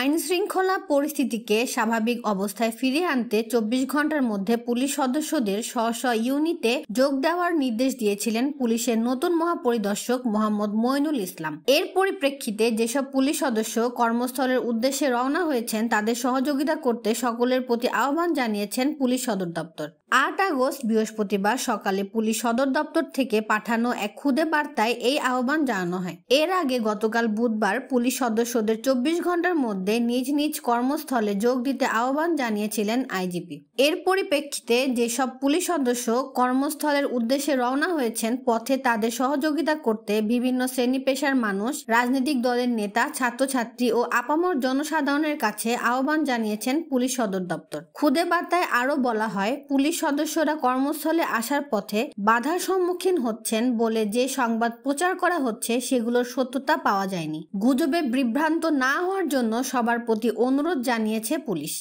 আইন শৃঙ্খলা পরিস্থিতিকে স্বাভাবিক অবস্থায় ফিরিয়ে আনতে চব্বিশ ঘন্টার মধ্যে পুলিশ সদস্যদের স্ব স্ব ইউনিটে যোগ দেওয়ার নির্দেশ দিয়েছিলেন পুলিশের নতুন মহাপরিদর্শক মোহাম্মদ মইনুল ইসলাম এর পরিপ্রেক্ষিতে যেসব পুলিশ সদস্য কর্মস্থলের উদ্দেশ্যে রওনা হয়েছেন তাদের সহযোগিতা করতে সকলের প্রতি আহ্বান জানিয়েছেন পুলিশ সদর দপ্তর আট আগস্ট বৃহস্পতিবার সকালে পুলিশ সদর দপ্তর থেকে পাঠানো এক ক্ষুদে বার্তায় এই আহ্বান জানানো হয় এর আগে গতকাল বুধবার পুলিশ সদস্যদের চব্বিশ ঘন্টার মধ্যে মধ্যে নিজ নিজ কর্মস্থলে যোগ দিতে আহ্বান জানিয়েছিলেন আইজিপি এর পরিপ্রেক্ষিতে যেসব পুলিশ সদস্য কর্মস্থলের উদ্দেশ্যে রওনা হয়েছেন পথে তাদের সহযোগিতা করতে বিভিন্ন শ্রেণী পেশার মানুষ রাজনৈতিক দলের নেতা ছাত্রছাত্রী ও আপামর জনসাধারণের কাছে আহ্বান জানিয়েছেন পুলিশ সদর দপ্তর খুদে বার্তায় আরও বলা হয় পুলিশ সদস্যরা কর্মস্থলে আসার পথে বাধার সম্মুখীন হচ্ছেন বলে যে সংবাদ প্রচার করা হচ্ছে সেগুলোর সত্যতা পাওয়া যায়নি গুজবে বিভ্রান্ত না হওয়ার জন্য সব সবার প্রতি অনুরোধ জানিয়েছে পুলিশ